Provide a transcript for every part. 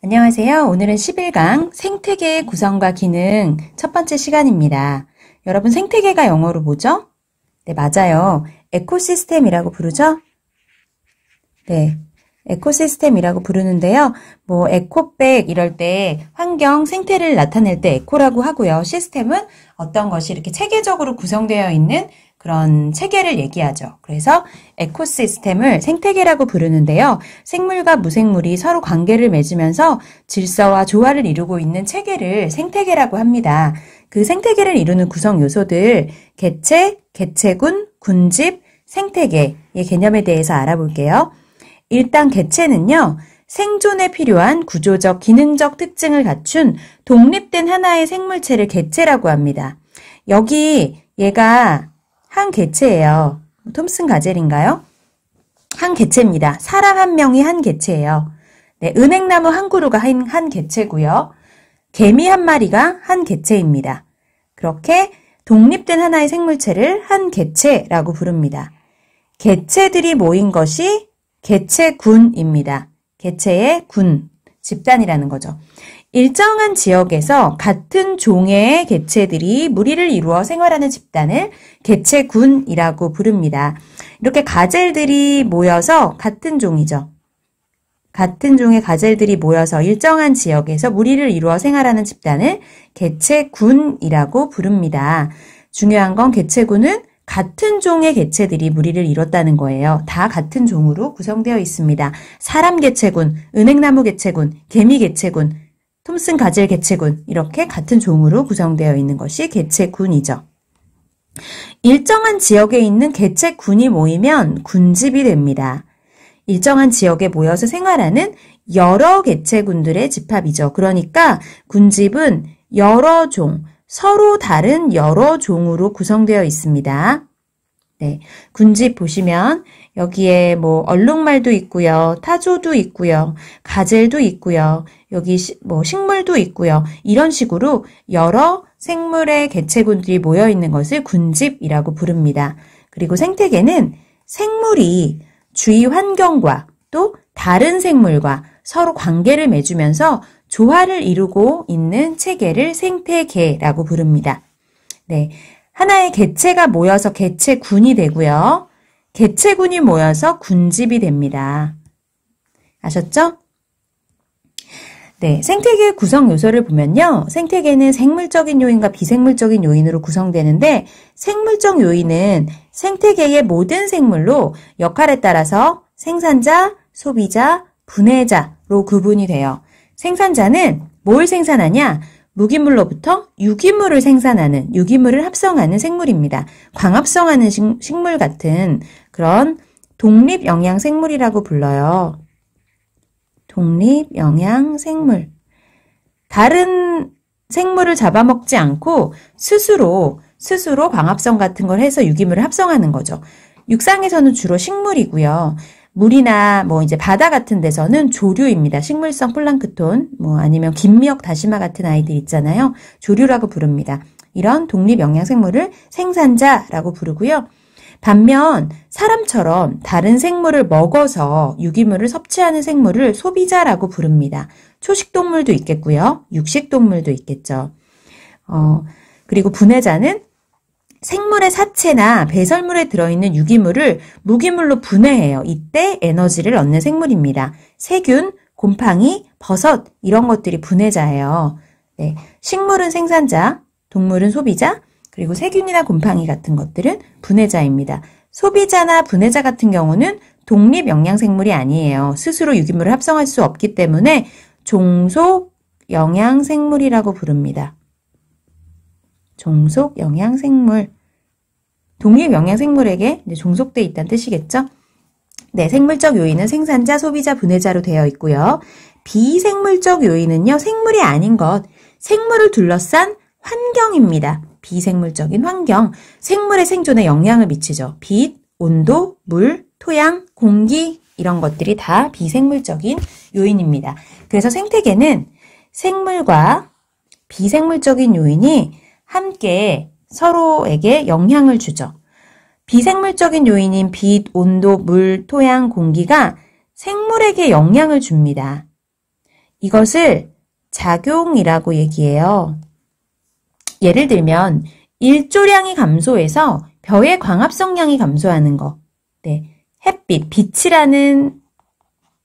안녕하세요. 오늘은 11강 생태계의 구성과 기능 첫 번째 시간입니다. 여러분 생태계가 영어로 뭐죠? 네, 맞아요. 에코시스템이라고 부르죠? 네, 에코시스템이라고 부르는데요. 뭐 에코백 이럴 때 환경 생태를 나타낼 때 에코라고 하고요. 시스템은 어떤 것이 이렇게 체계적으로 구성되어 있는 그런 체계를 얘기하죠. 그래서 에코시스템을 생태계라고 부르는데요. 생물과 무생물이 서로 관계를 맺으면서 질서와 조화를 이루고 있는 체계를 생태계라고 합니다. 그 생태계를 이루는 구성 요소들 개체, 개체군, 군집, 생태계의 개념에 대해서 알아볼게요. 일단 개체는요, 생존에 필요한 구조적, 기능적 특징을 갖춘 독립된 하나의 생물체를 개체라고 합니다. 여기 얘가 한 개체예요. 톰슨 가젤인가요? 한 개체입니다. 사람 한 명이 한 개체예요. 네, 은행나무 한 그루가 한, 한 개체고요. 개미 한 마리가 한 개체입니다. 그렇게 독립된 하나의 생물체를 한 개체라고 부릅니다. 개체들이 모인 것이 개체군입니다. 개체의 군, 집단이라는 거죠. 일정한 지역에서 같은 종의 개체들이 무리를 이루어 생활하는 집단을 개체군이라고 부릅니다. 이렇게 가젤들이 모여서 같은 종이죠. 같은 종의 가젤들이 모여서 일정한 지역에서 무리를 이루어 생활하는 집단을 개체군이라고 부릅니다. 중요한 건 개체군은 같은 종의 개체들이 무리를 이뤘다는 거예요. 다 같은 종으로 구성되어 있습니다. 사람 개체군, 은행나무 개체군, 개미 개체군, 톰슨 가젤 개체군 이렇게 같은 종으로 구성되어 있는 것이 개체군이죠. 일정한 지역에 있는 개체군이 모이면 군집이 됩니다. 일정한 지역에 모여서 생활하는 여러 개체군들의 집합이죠. 그러니까 군집은 여러 종, 서로 다른 여러 종으로 구성되어 있습니다. 네. 군집 보시면 여기에 뭐 얼룩말도 있고요. 타조도 있고요. 가젤도 있고요. 여기 시, 뭐 식물도 있고요. 이런 식으로 여러 생물의 개체군들이 모여 있는 것을 군집이라고 부릅니다. 그리고 생태계는 생물이 주위 환경과 또 다른 생물과 서로 관계를 맺으면서 조화를 이루고 있는 체계를 생태계라고 부릅니다. 네. 하나의 개체가 모여서 개체군이 되고요. 개체군이 모여서 군집이 됩니다. 아셨죠? 네, 생태계 구성 요소를 보면요. 생태계는 생물적인 요인과 비생물적인 요인으로 구성되는데 생물적 요인은 생태계의 모든 생물로 역할에 따라서 생산자, 소비자, 분해자로 구분이 돼요. 생산자는 뭘 생산하냐? 무기물로부터 유기물을 생산하는, 유기물을 합성하는 생물입니다. 광합성하는 식물 같은 그런 독립영양생물이라고 불러요. 독립영양생물. 다른 생물을 잡아먹지 않고 스스로, 스스로 광합성 같은 걸 해서 유기물을 합성하는 거죠. 육상에서는 주로 식물이고요. 물이나 뭐 이제 바다 같은 데서는 조류입니다. 식물성 플랑크톤, 뭐 아니면 김미역 다시마 같은 아이들 있잖아요. 조류라고 부릅니다. 이런 독립 영양생물을 생산자라고 부르고요. 반면 사람처럼 다른 생물을 먹어서 유기물을 섭취하는 생물을 소비자라고 부릅니다. 초식동물도 있겠고요. 육식동물도 있겠죠. 어, 그리고 분해자는 생물의 사체나 배설물에 들어있는 유기물을 무기물로 분해해요. 이때 에너지를 얻는 생물입니다. 세균, 곰팡이, 버섯 이런 것들이 분해자예요. 네, 식물은 생산자, 동물은 소비자, 그리고 세균이나 곰팡이 같은 것들은 분해자입니다. 소비자나 분해자 같은 경우는 독립 영양생물이 아니에요. 스스로 유기물을 합성할 수 없기 때문에 종속 영양생물이라고 부릅니다. 종속 영양생물. 독립 영양생물에게 종속돼 있다는 뜻이겠죠? 네, 생물적 요인은 생산자, 소비자, 분해자로 되어 있고요. 비생물적 요인은요, 생물이 아닌 것, 생물을 둘러싼 환경입니다. 비생물적인 환경, 생물의 생존에 영향을 미치죠. 빛, 온도, 물, 토양, 공기 이런 것들이 다 비생물적인 요인입니다. 그래서 생태계는 생물과 비생물적인 요인이 함께 서로에게 영향을 주죠. 비생물적인 요인인 빛, 온도, 물, 토양, 공기가 생물에게 영향을 줍니다. 이것을 작용이라고 얘기해요. 예를 들면 일조량이 감소해서 벼의 광합성량이 감소하는 것, 네, 햇빛, 빛이라는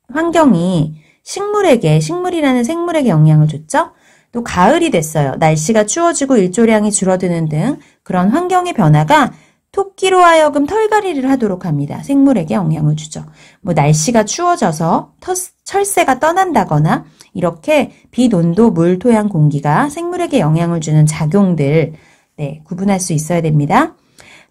환경이 식물에게, 식물이라는 생물에게 영향을 줬죠. 또 가을이 됐어요. 날씨가 추워지고 일조량이 줄어드는 등 그런 환경의 변화가 토끼로 하여금 털갈이를 하도록 합니다. 생물에게 영향을 주죠. 뭐 날씨가 추워져서 터스, 철새가 떠난다거나 이렇게 빛, 온도, 물, 토양, 공기가 생물에게 영향을 주는 작용들 네, 구분할 수 있어야 됩니다.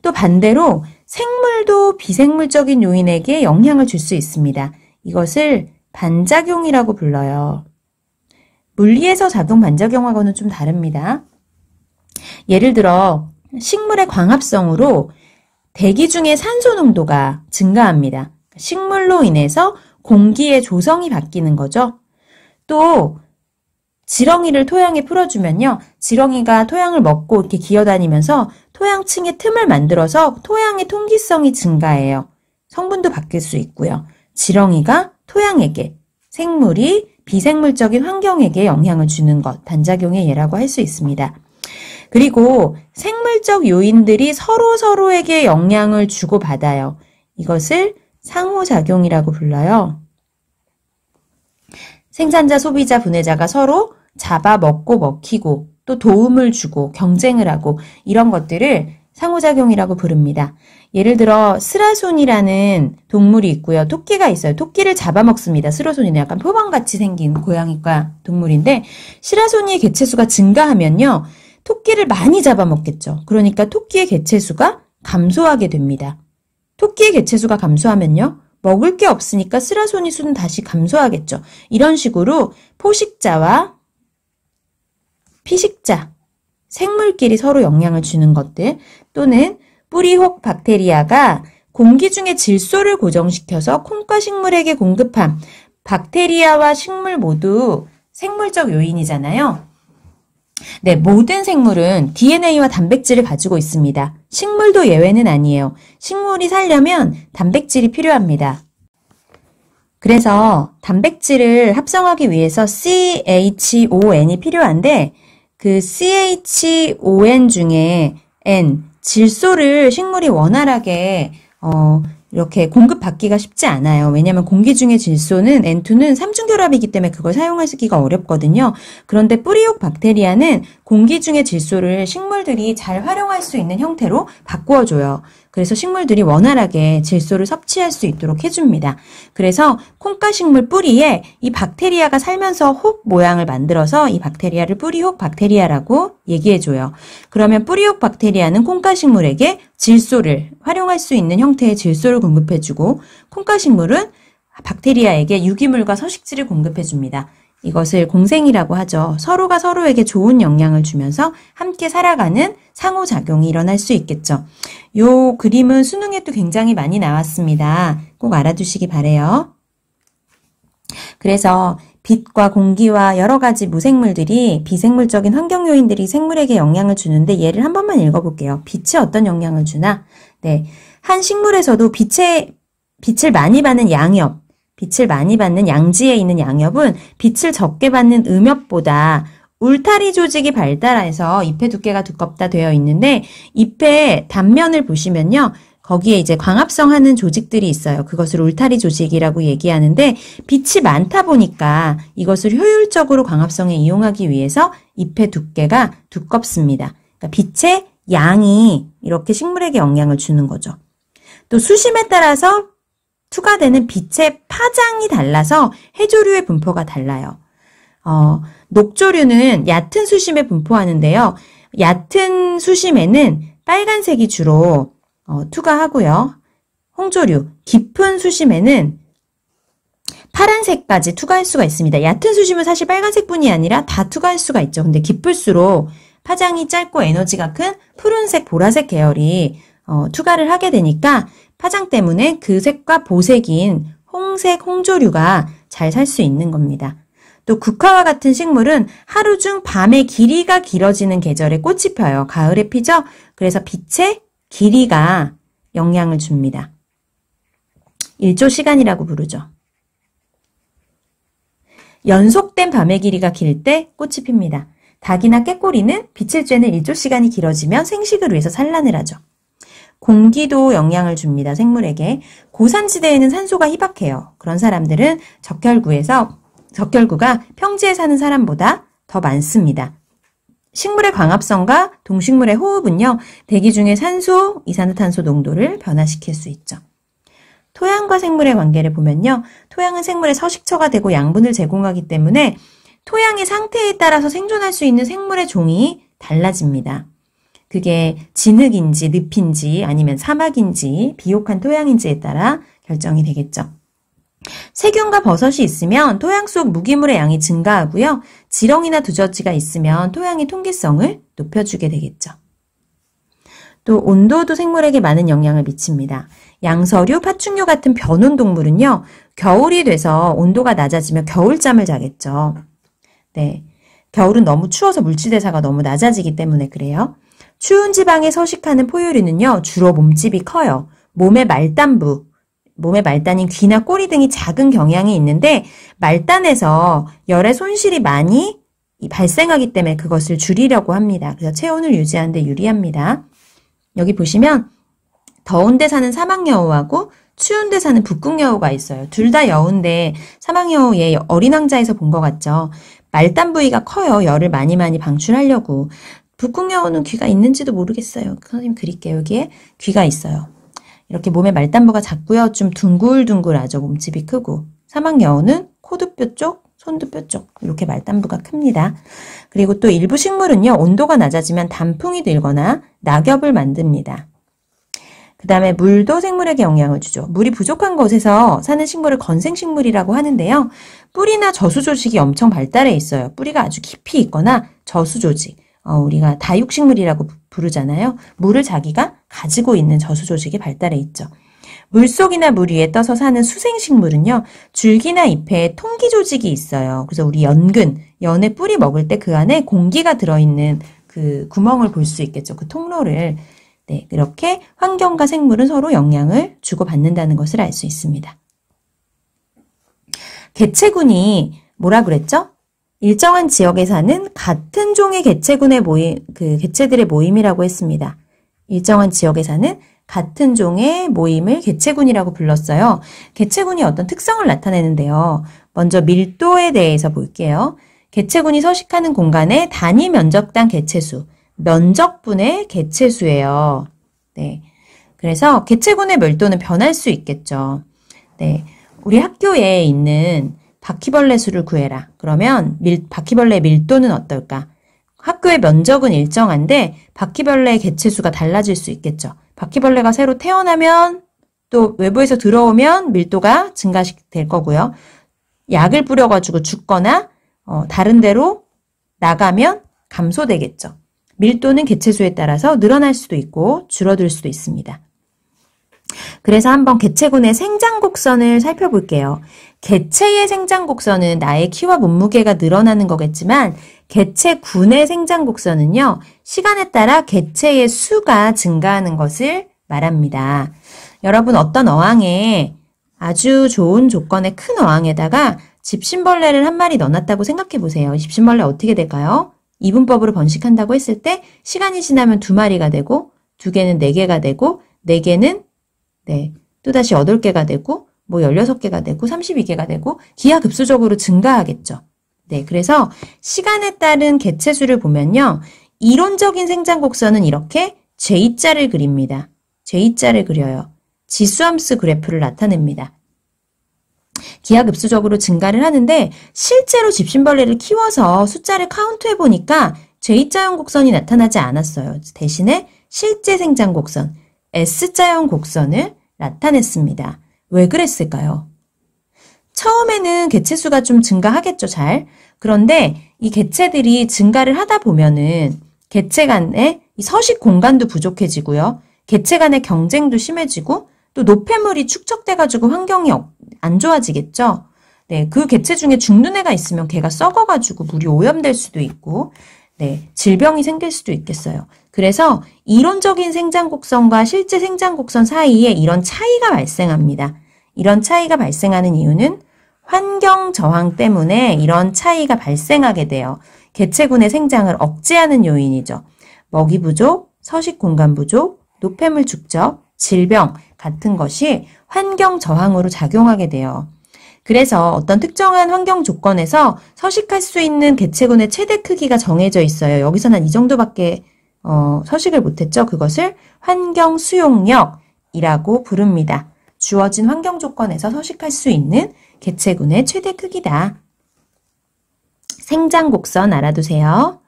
또 반대로 생물도 비생물적인 요인에게 영향을 줄 수 있습니다. 이것을 반작용이라고 불러요. 물리에서 자동 반작용하고는 좀 다릅니다. 예를 들어 식물의 광합성으로 대기 중에 산소 농도가 증가합니다. 식물로 인해서 공기의 조성이 바뀌는 거죠. 또 지렁이를 토양에 풀어주면요. 지렁이가 토양을 먹고 이렇게 기어다니면서 토양층의 틈을 만들어서 토양의 통기성이 증가해요. 성분도 바뀔 수 있고요. 지렁이가 토양에게, 생물이 비생물적인 환경에게 영향을 주는 것, 단작용의 예라고 할 수 있습니다. 그리고 생물적 요인들이 서로 서로에게 영향을 주고받아요. 이것을 상호작용이라고 불러요. 생산자, 소비자, 분해자가 서로 잡아먹고 먹히고 또 도움을 주고 경쟁을 하고 이런 것들을 상호작용이라고 부릅니다. 예를 들어 스라손이라는 동물이 있고요. 토끼가 있어요. 토끼를 잡아먹습니다. 스라손이는 약간 표범같이 생긴 고양이과 동물인데 스라손이의 개체수가 증가하면요. 토끼를 많이 잡아먹겠죠. 그러니까 토끼의 개체수가 감소하게 됩니다. 토끼의 개체수가 감소하면요. 먹을 게 없으니까 스라손이 수는 다시 감소하겠죠. 이런 식으로 포식자와 피식자, 생물끼리 서로 영향을 주는 것들, 또는 뿌리혹 박테리아가 공기 중의 질소를 고정시켜서 콩과 식물에게 공급함. 박테리아와 식물 모두 생물적 요인이잖아요. 네, 모든 생물은 DNA와 단백질을 가지고 있습니다. 식물도 예외는 아니에요. 식물이 살려면 단백질이 필요합니다. 그래서 단백질을 합성하기 위해서 CHON이 필요한데 그 CHON 중에 N, 질소를 식물이 원활하게 어, 이렇게 공급받기가 쉽지 않아요. 왜냐하면 공기 중에 질소는 N2는 삼중 결합이기 때문에 그걸 사용하시기가 어렵거든요. 그런데 뿌리옥 박테리아는 공기 중에 질소를 식물들이 잘 활용할 수 있는 형태로 바꾸어줘요. 그래서 식물들이 원활하게 질소를 섭취할 수 있도록 해줍니다. 그래서 콩가 식물 뿌리에 이 박테리아가 살면서 혹 모양을 만들어서 이 박테리아를 뿌리혹 박테리아라고 얘기해줘요. 그러면 뿌리혹 박테리아는 콩가 식물에게 질소를 활용할 수 있는 형태의 질소를 공급해주고 콩가 식물은 박테리아에게 유기물과 서식지를 공급해줍니다. 이것을 공생이라고 하죠. 서로가 서로에게 좋은 영향을 주면서 함께 살아가는 상호작용이 일어날 수 있겠죠. 요 그림은 수능에 도 굉장히 많이 나왔습니다. 꼭 알아두시기 바래요. 그래서 빛과 공기와 여러 가지 무생물들이 비생물적인 환경 요인들이 생물에게 영향을 주는데 예를 한 번만 읽어볼게요. 빛이 어떤 영향을 주나? 네. 한 식물에서도 빛에, 빛을 많이 받는 양이 없, 빛을 많이 받는 양지에 있는 양엽은 빛을 적게 받는 음엽보다 울타리 조직이 발달해서 잎의 두께가 두껍다 되어 있는데 잎의 단면을 보시면요. 거기에 이제 광합성하는 조직들이 있어요. 그것을 울타리 조직이라고 얘기하는데 빛이 많다 보니까 이것을 효율적으로 광합성에 이용하기 위해서 잎의 두께가 두껍습니다. 그러니까 빛의 양이 이렇게 식물에게 영향을 주는 거죠. 또 수심에 따라서 투가되는 빛의 파장이 달라서 해조류의 분포가 달라요. 어, 녹조류는 얕은 수심에 분포하는데요. 얕은 수심에는 빨간색이 주로 어, 투과하고요. 홍조류, 깊은 수심에는 파란색까지 투과할 수가 있습니다. 얕은 수심은 사실 빨간색뿐이 아니라 다 투과할 수가 있죠. 근데 깊을수록 파장이 짧고 에너지가 큰 푸른색, 보라색 계열이 어, 투과를 하게 되니까 파장 때문에 그 색과 보색인 홍색 홍조류가 잘 살 수 있는 겁니다. 또 국화와 같은 식물은 하루 중 밤의 길이가 길어지는 계절에 꽃이 펴요. 가을에 피죠? 그래서 빛의 길이가 영향을 줍니다. 일조 시간이라고 부르죠. 연속된 밤의 길이가 길 때 꽃이 핍니다. 닭이나 깨꼬리는 빛을 쬐는 일조 시간이 길어지면 생식을 위해서 산란을 하죠. 공기도 영향을 줍니다. 생물에게. 고산지대에는 산소가 희박해요. 그런 사람들은 적혈구에서 적혈구가 평지에 사는 사람보다 더 많습니다. 식물의 광합성과 동식물의 호흡은요. 대기 중에 산소, 이산화탄소 농도를 변화시킬 수 있죠. 토양과 생물의 관계를 보면요. 토양은 생물의 서식처가 되고 양분을 제공하기 때문에 토양의 상태에 따라서 생존할 수 있는 생물의 종이 달라집니다. 그게 진흙인지 늪인지 아니면 사막인지 비옥한 토양인지에 따라 결정이 되겠죠. 세균과 버섯이 있으면 토양 속 무기물의 양이 증가하고요. 지렁이나 두저지가 있으면 토양의 통기성을 높여주게 되겠죠. 또 온도도 생물에게 많은 영향을 미칩니다. 양서류, 파충류 같은 변온 동물은요. 겨울이 돼서 온도가 낮아지면 겨울잠을 자겠죠. 네. 겨울은 너무 추워서 물질 대사가 너무 낮아지기 때문에 그래요. 추운 지방에 서식하는 포유류는요, 주로 몸집이 커요. 몸의 말단부, 몸의 말단인 귀나 꼬리 등이 작은 경향이 있는데, 말단에서 열의 손실이 많이 발생하기 때문에 그것을 줄이려고 합니다. 그래서 체온을 유지하는데 유리합니다. 여기 보시면, 더운 데 사는 사막여우하고 추운 데 사는 북극여우가 있어요. 둘 다여운데 사막여우의 어린 왕자에서 본 것 같죠. 말단 부위가 커요. 열을 많이 많이 방출하려고. 북극여우는 귀가 있는지도 모르겠어요. 그 선생님 그릴게요. 여기에 귀가 있어요. 이렇게 몸에 말단부가 작고요. 좀 둥글둥글하죠. 몸집이 크고. 사막여우는 코두뼈 쪽, 손두뼈 쪽 이렇게 말단부가 큽니다. 그리고 또 일부 식물은요. 온도가 낮아지면 단풍이 들거나 낙엽을 만듭니다. 그 다음에 물도 생물에게 영향을 주죠. 물이 부족한 곳에서 사는 식물을 건생식물이라고 하는데요. 뿌리나 저수 조직이 엄청 발달해 있어요. 뿌리가 아주 깊이 있거나 저수 조직. 어, 우리가 다육식물이라고 부르잖아요. 물을 자기가 가지고 있는 저수 조직이 발달해 있죠. 물속이나 물 위에 떠서 사는 수생식물은요. 줄기나 잎에 통기 조직이 있어요. 그래서 우리 연근, 연의 뿌리 먹을 때 그 안에 공기가 들어있는 그 구멍을 볼 수 있겠죠. 그 통로를. 네, 이렇게 환경과 생물은 서로 영향을 주고받는다는 것을 알 수 있습니다. 개체군이 뭐라 그랬죠? 일정한 지역에 사는 같은 종의 개체군의 모임, 그 개체들의 모임이라고 했습니다. 일정한 지역에 사는 같은 종의 모임을 개체군이라고 불렀어요. 개체군이 어떤 특성을 나타내는데요. 먼저 밀도에 대해서 볼게요. 개체군이 서식하는 공간의 단위 면적당 개체수, 면적분의 개체수예요. 네. 그래서 개체군의 밀도는 변할 수 있겠죠. 네. 우리 학교에 있는 바퀴벌레 수를 구해라. 그러면 밀, 바퀴벌레 밀도는 어떨까? 학교의 면적은 일정한데 바퀴벌레의 개체수가 달라질 수 있겠죠. 바퀴벌레가 새로 태어나면 또 외부에서 들어오면 밀도가 증가될 거고요. 약을 뿌려가지고 죽거나 어, 다른 데로 나가면 감소되겠죠. 밀도는 개체수에 따라서 늘어날 수도 있고 줄어들 수도 있습니다. 그래서 한번 개체군의 생장 곡선을 살펴볼게요. 개체의 생장 곡선은 나의 키와 몸무게가 늘어나는 거겠지만 개체 군의 생장 곡선은요. 시간에 따라 개체의 수가 증가하는 것을 말합니다. 여러분 어떤 어항에 아주 좋은 조건의 큰 어항에다가 집신벌레를 한 마리 넣어놨다고 생각해 보세요. 집신벌레 어떻게 될까요? 이분법으로 번식한다고 했을 때 시간이 지나면 두 마리가 되고 두 개는 네 개가 되고 네 개는 네, 또다시 여덟 개가 되고 뭐 16개가 되고 32개가 되고 기하급수적으로 증가하겠죠. 네, 그래서 시간에 따른 개체수를 보면요. 이론적인 생장 곡선은 이렇게 J자를 그립니다. J자를 그려요. 지수함수 그래프를 나타냅니다. 기하급수적으로 증가를 하는데 실제로 집신벌레를 키워서 숫자를 카운트해 보니까 J자형 곡선이 나타나지 않았어요. 대신에 실제 생장 곡선, S자형 곡선을 나타냈습니다. 왜 그랬을까요? 처음에는 개체수가 좀 증가하겠죠, 잘. 그런데 이 개체들이 증가를 하다 보면은 개체 간의 서식 공간도 부족해지고요. 개체 간의 경쟁도 심해지고 또 노폐물이 축적돼가지고 환경이 어, 안 좋아지겠죠. 네, 그 개체 중에 죽는 애가 있으면 개가 썩어가지고 물이 오염될 수도 있고 네, 질병이 생길 수도 있겠어요. 그래서 이론적인 생장 곡선과 실제 생장 곡선 사이에 이런 차이가 발생합니다. 이런 차이가 발생하는 이유는 환경 저항 때문에 이런 차이가 발생하게 돼요. 개체군의 생장을 억제하는 요인이죠. 먹이 부족, 서식 공간 부족, 노폐물 축적, 질병 같은 것이 환경 저항으로 작용하게 돼요. 그래서 어떤 특정한 환경 조건에서 서식할 수 있는 개체군의 최대 크기가 정해져 있어요. 여기서는 이 정도밖에 어, 서식을 못했죠. 그것을 환경 수용력이라고 부릅니다. 주어진 환경 조건에서 서식할 수 있는 개체군의 최대 크기다. 생장 곡선 알아두세요.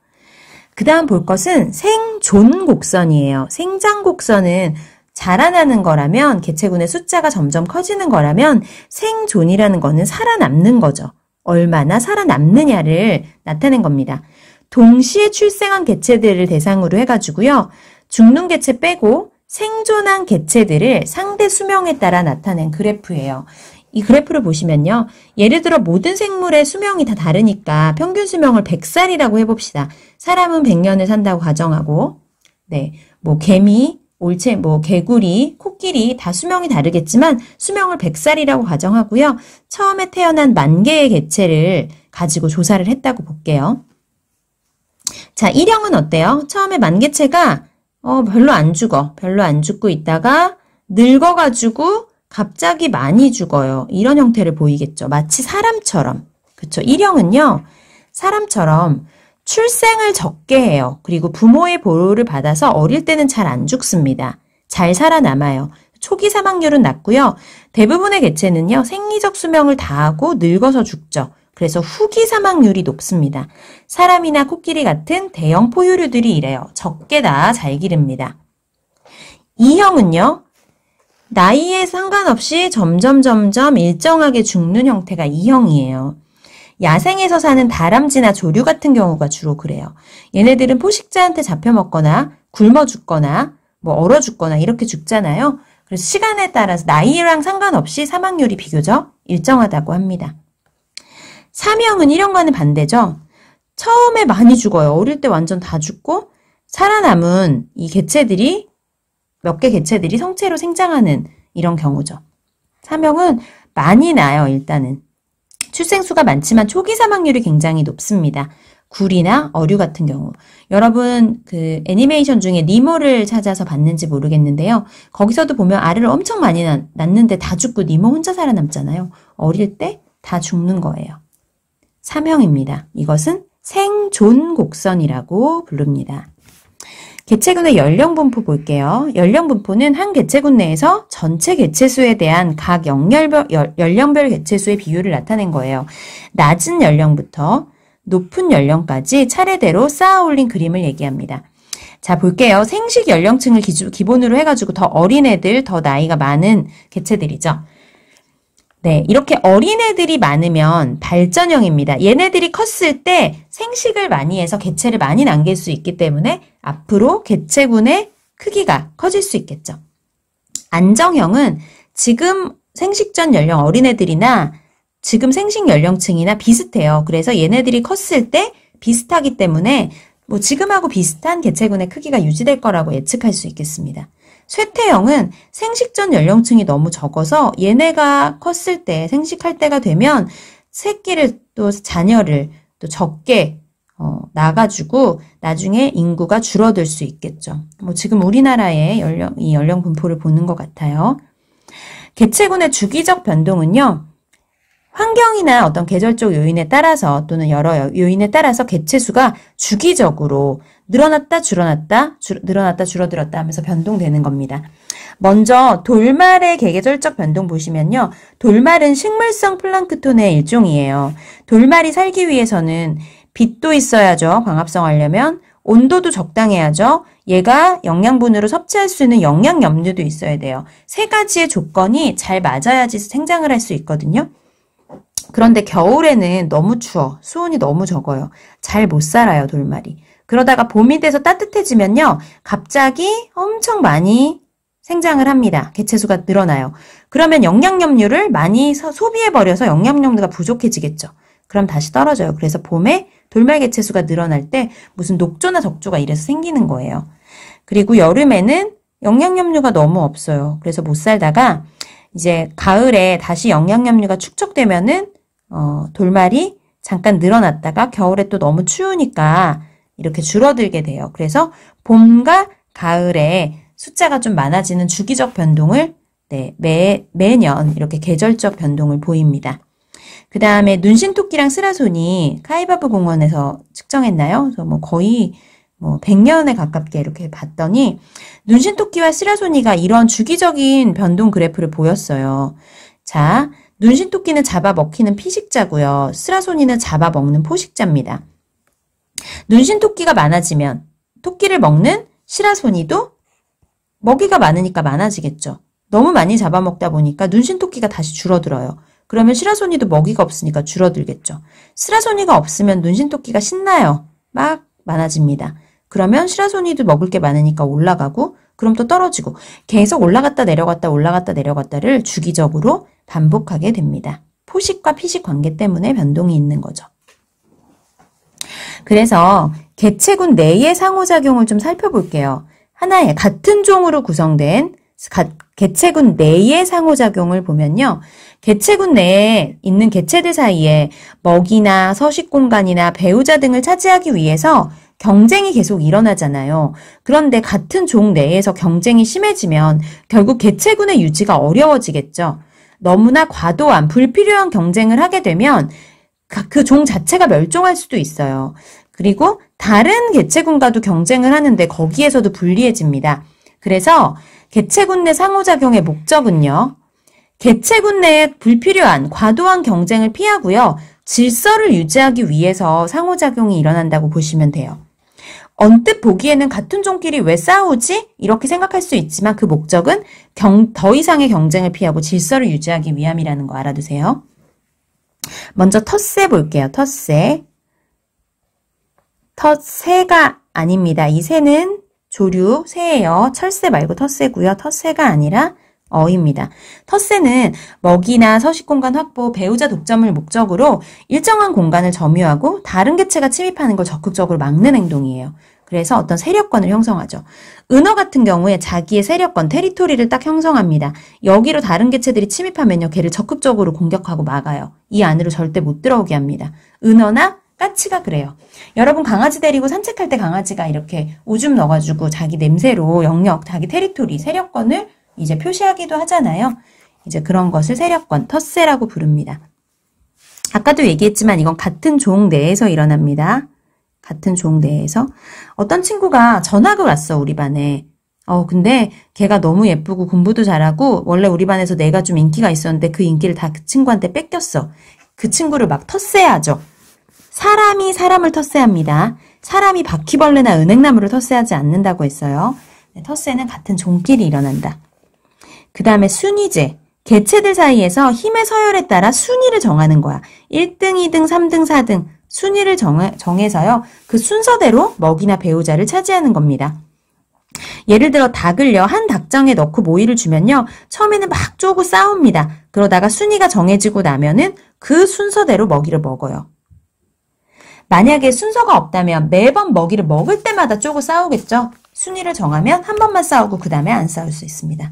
그 다음 볼 것은 생존 곡선이에요. 생장 곡선은 자라나는 거라면 개체군의 숫자가 점점 커지는 거라면 생존이라는 거는 살아남는 거죠. 얼마나 살아남느냐를 나타낸 겁니다. 동시에 출생한 개체들을 대상으로 해가지고요. 죽는 개체 빼고 생존한 개체들을 상대 수명에 따라 나타낸 그래프예요. 이 그래프를 보시면요. 예를 들어 모든 생물의 수명이 다 다르니까 평균 수명을 100살이라고 해봅시다. 사람은 100년을 산다고 가정하고, 네, 뭐 개미, 올체, 뭐 개구리, 코끼리 다 수명이 다르겠지만 수명을 100살이라고 가정하고요. 처음에 태어난 만 개의 개체를 가지고 조사를 했다고 볼게요. 자, 일형은 어때요? 처음에 만 개체가 어, 별로 안 죽어. 별로 안 죽고 있다가 늙어가지고 갑자기 많이 죽어요. 이런 형태를 보이겠죠. 마치 사람처럼. 그쵸. 일형은요, 사람처럼 출생을 적게 해요. 그리고 부모의 보호를 받아서 어릴 때는 잘 안 죽습니다. 잘 살아남아요. 초기 사망률은 낮고요. 대부분의 개체는요, 생리적 수명을 다하고 늙어서 죽죠. 그래서 후기 사망률이 높습니다. 사람이나 코끼리 같은 대형 포유류들이 이래요. 적게 다 잘 기릅니다. 이형은요 나이에 상관없이 점점 점점 일정하게 죽는 형태가 이형이에요 야생에서 사는 다람쥐나 조류 같은 경우가 주로 그래요. 얘네들은 포식자한테 잡혀 먹거나 굶어 죽거나 뭐 얼어 죽거나 이렇게 죽잖아요. 그래서 시간에 따라서 나이랑 상관없이 사망률이 비교적 일정하다고 합니다. 사명은 이런 거는 반대죠. 처음에 많이 죽어요. 어릴 때 완전 다 죽고 살아남은 이 개체들이 몇 개 개체들이 성체로 생장하는 이런 경우죠. 사명은 많이 나요, 일단은. 출생수가 많지만 초기 사망률이 굉장히 높습니다. 굴이나 어류 같은 경우. 여러분 그 애니메이션 중에 니모를 찾아서 봤는지 모르겠는데요. 거기서도 보면 알을 엄청 많이 낳, 는데다 죽고 니모 혼자 살아남잖아요. 어릴 때 다 죽는 거예요. 사명입니다. 이것은 생존 곡선이라고 부릅니다. 개체군의 연령 분포 볼게요. 연령 분포는 한 개체군 내에서 전체 개체수에 대한 각 연결별, 연령별 개체수의 비율을 나타낸 거예요. 낮은 연령부터 높은 연령까지 차례대로 쌓아 올린 그림을 얘기합니다. 자, 볼게요. 생식 연령층을 기본으로 해가지고 더 어린애들, 더 나이가 많은 개체들이죠. 네, 이렇게 어린애들이 많으면 발전형입니다. 얘네들이 컸을 때 생식을 많이 해서 개체를 많이 남길 수 있기 때문에 앞으로 개체군의 크기가 커질 수 있겠죠. 안정형은 지금 생식 전 연령 어린애들이나 지금 생식 연령층이나 비슷해요. 그래서 얘네들이 컸을 때 비슷하기 때문에 뭐 지금하고 비슷한 개체군의 크기가 유지될 거라고 예측할 수 있겠습니다. 쇠퇴형은 생식 전 연령층이 너무 적어서 얘네가 컸을 때 생식할 때가 되면 새끼를 또 자녀를 또 적게 어, 나가지고 나중에 인구가 줄어들 수 있겠죠. 뭐 지금 우리나라의 연령 이 연령 분포를 보는 것 같아요. 개체군의 주기적 변동은요. 환경이나 어떤 계절적 요인에 따라서 또는 여러 요인에 따라서 개체수가 주기적으로 늘어났다 줄어났다 줄, 늘어났다 줄어들었다 하면서 변동되는 겁니다. 먼저 돌말의 계절적 변동 보시면요. 돌말은 식물성 플랑크톤의 일종이에요. 돌말이 살기 위해서는 빛도 있어야죠. 광합성 하려면 온도도 적당해야죠. 얘가 영양분으로 섭취할 수 있는 영양 염류도 있어야 돼요. 세 가지의 조건이 잘 맞아야지 생장을 할 수 있거든요. 그런데 겨울에는 너무 추워. 수온이 너무 적어요. 잘 못 살아요, 돌말이. 그러다가 봄이 돼서 따뜻해지면요. 갑자기 엄청 많이 생장을 합니다. 개체수가 늘어나요. 그러면 영양염류를 많이 소비해버려서 영양염류가 부족해지겠죠. 그럼 다시 떨어져요. 그래서 봄에 돌말 개체수가 늘어날 때 무슨 녹조나 적조가 이래서 생기는 거예요. 그리고 여름에는 영양염류가 너무 없어요. 그래서 못 살다가 이제 가을에 다시 영양염류가 축적되면은 어, 돌말이 잠깐 늘어났다가 겨울에 또 너무 추우니까 이렇게 줄어들게 돼요. 그래서 봄과 가을에 숫자가 좀 많아지는 주기적 변동을 네, 매, 매년 이렇게 계절적 변동을 보입니다. 그 다음에 눈신토끼랑 쓰라손이 카이바브 공원에서 측정했나요? 그래서 뭐 거의 뭐 100년에 가깝게 이렇게 봤더니 눈신토끼와 쓰라소니가 이런 주기적인 변동 그래프를 보였어요. 자, 눈신토끼는 잡아먹히는 피식자고요. 쓰라소니는 잡아먹는 포식자입니다. 눈신토끼가 많아지면 토끼를 먹는 시라소니도 먹이가 많으니까 많아지겠죠. 너무 많이 잡아먹다 보니까 눈신토끼가 다시 줄어들어요. 그러면 시라소니도 먹이가 없으니까 줄어들겠죠. 시라소니가 없으면 눈신토끼가 신나요. 막 많아집니다. 그러면 시라소니도 먹을 게 많으니까 올라가고 그럼 또 떨어지고 계속 올라갔다 내려갔다 올라갔다 내려갔다를 주기적으로 반복하게 됩니다. 포식과 피식 관계 때문에 변동이 있는 거죠. 그래서 개체군 내의 상호작용을 좀 살펴볼게요. 하나의 같은 종으로 구성된 개체군 내의 상호작용을 보면요. 개체군 내에 있는 개체들 사이에 먹이나 서식 공간이나 배우자 등을 차지하기 위해서 경쟁이 계속 일어나잖아요. 그런데 같은 종 내에서 경쟁이 심해지면 결국 개체군의 유지가 어려워지겠죠. 너무나 과도한 불필요한 경쟁을 하게 되면 그종 그 자체가 멸종할 수도 있어요. 그리고 다른 개체군과도 경쟁을 하는데 거기에서도 불리해집니다. 그래서 개체군 내 상호작용의 목적은요. 개체군 내에 불필요한 과도한 경쟁을 피하고요. 질서를 유지하기 위해서 상호작용이 일어난다고 보시면 돼요. 언뜻 보기에는 같은 종끼리 왜 싸우지? 이렇게 생각할 수 있지만 그 목적은 경, 더 이상의 경쟁을 피하고 질서를 유지하기 위함이라는 거 알아두세요. 먼저 텃세 볼게요. 텃세. 텃새가 아닙니다. 이 새는 조류 새예요. 철새 말고 텃새고요. 텃새가 아니라 어입니다. 텃세는 먹이나 서식 공간 확보, 배우자 독점을 목적으로 일정한 공간을 점유하고 다른 개체가 침입하는 걸 적극적으로 막는 행동이에요. 그래서 어떤 세력권을 형성하죠. 은어 같은 경우에 자기의 세력권, 테리토리를 딱 형성합니다. 여기로 다른 개체들이 침입하면요. 걔를 적극적으로 공격하고 막아요. 이 안으로 절대 못 들어오게 합니다. 은어나 까치가 그래요. 여러분 강아지 데리고 산책할 때 강아지가 이렇게 오줌 넣어가지고 자기 냄새로 영역, 자기 테리토리, 세력권을 이제 표시하기도 하잖아요. 이제 그런 것을 세력권, 텃세라고 부릅니다. 아까도 얘기했지만 이건 같은 종 내에서 일어납니다. 같은 종 내에서 어떤 친구가 전학을 왔어 우리 반에. 어 근데 걔가 너무 예쁘고 공부도 잘하고 원래 우리 반에서 내가 좀 인기가 있었는데 그 인기를 다 그 친구한테 뺏겼어. 그 친구를 막 텃세하죠. 사람이 사람을 텃세합니다. 사람이 바퀴벌레나 은행나무를 텃세하지 않는다고 했어요. 텃세는 네, 같은 종끼리 일어난다. 그 다음에 순위제. 개체들 사이에서 힘의 서열에 따라 순위를 정하는 거야. 1등, 2등, 3등, 4등 순위를 정해, 서요그 순서대로 먹이나 배우자를 차지하는 겁니다. 예를 들어 닭을요 한 닭장에 넣고 모이를 주면요 처음에는 막 쪼고 싸웁니다. 그러다가 순위가 정해지고 나면은 그 순서대로 먹이를 먹어요. 만약에 순서가 없다면 매번 먹이를 먹을 때마다 쪼고 싸우겠죠. 순위를 정하면 한 번만 싸우고 그 다음에 안 싸울 수 있습니다.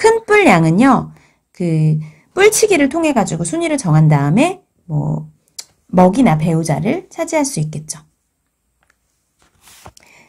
큰뿔 양은요. 그 뿔치기를 통해 가지고 순위를 정한 다음에 뭐 먹이나 배우자를 차지할 수 있겠죠.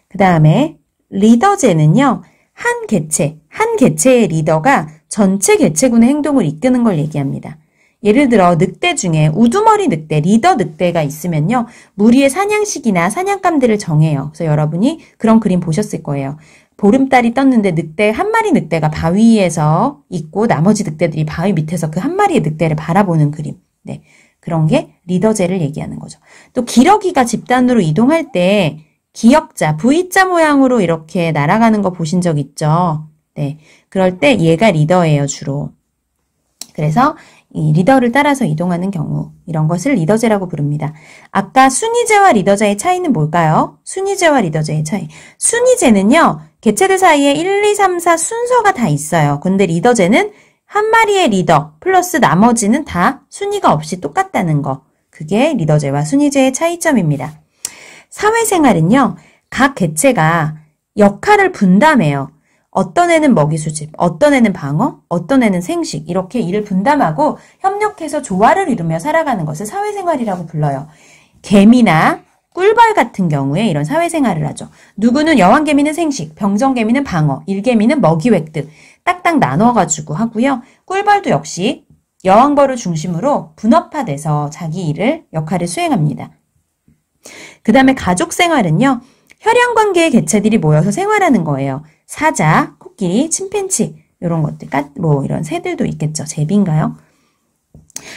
그 다음에 리더제는요. 한 개체, 한 개체의 리더가 전체 개체군의 행동을 이끄는 걸 얘기합니다. 예를 들어 늑대 중에 우두머리 늑대, 리더 늑대가 있으면요. 무리의 사냥식이나 사냥감들을 정해요. 그래서 여러분이 그런 그림 보셨을 거예요. 보름달이 떴는데 늑대 한 마리 늑대가 바위에서 있고 나머지 늑대들이 바위 밑에서 그 한 마리의 늑대를 바라보는 그림. 네. 그런 게 리더제를 얘기하는 거죠. 또 기러기가 집단으로 이동할 때 기역자, V자 모양으로 이렇게 날아가는 거 보신 적 있죠? 네. 그럴 때 얘가 리더예요, 주로. 그래서 이 리더를 따라서 이동하는 경우 이런 것을 리더제라고 부릅니다. 아까 순위제와 리더제의 차이는 뭘까요? 순위제와 리더제의 차이. 순위제는요. 개체들 사이에 1, 2, 3, 4 순서가 다 있어요. 근데 리더제는 한 마리의 리더 플러스 나머지는 다 순위가 없이 똑같다는 거. 그게 리더제와 순위제의 차이점입니다. 사회생활은요. 각 개체가 역할을 분담해요. 어떤 애는 먹이수집, 어떤 애는 방어, 어떤 애는 생식 이렇게 일을 분담하고 협력해서 조화를 이루며 살아가는 것을 사회생활이라고 불러요. 개미나 꿀벌 같은 경우에 이런 사회생활을 하죠. 누구는 여왕개미는 생식, 병정개미는 방어, 일개미는 먹이 획득 딱딱 나눠가지고 하고요. 꿀벌도 역시 여왕벌을 중심으로 분업화돼서 자기 일을 역할을 수행합니다. 그 다음에 가족 생활은요. 혈연관계의 개체들이 모여서 생활하는 거예요. 사자, 코끼리, 침팬치 이런 것들, 뭐 이런 새들도 있겠죠. 제비인가요?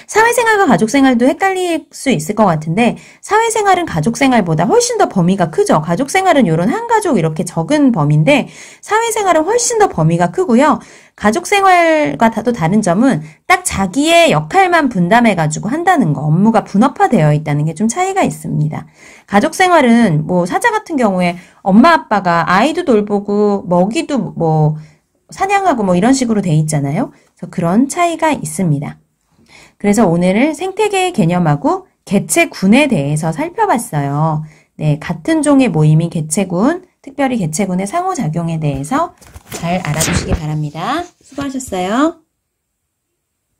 사회생활과 가족생활도 헷갈릴 수 있을 것 같은데 사회생활은 가족생활보다 훨씬 더 범위가 크죠. 가족생활은 이런 한 가족 이렇게 적은 범위인데 사회생활은 훨씬 더 범위가 크고요. 가족생활과 또 다른 점은 딱 자기의 역할만 분담해가지고 한다는 거, 업무가 분업화되어 있다는 게 좀 차이가 있습니다. 가족생활은 뭐 사자 같은 경우에 엄마 아빠가 아이도 돌보고 먹이도 뭐 사냥하고 뭐 이런 식으로 돼 있잖아요. 그래서 그런 차이가 있습니다. 그래서 오늘은 생태계의 개념하고 개체군에 대해서 살펴봤어요. 네, 같은 종의 모임인 개체군, 특별히 개체군의 상호작용에 대해서 잘 알아두시기 바랍니다. 수고하셨어요.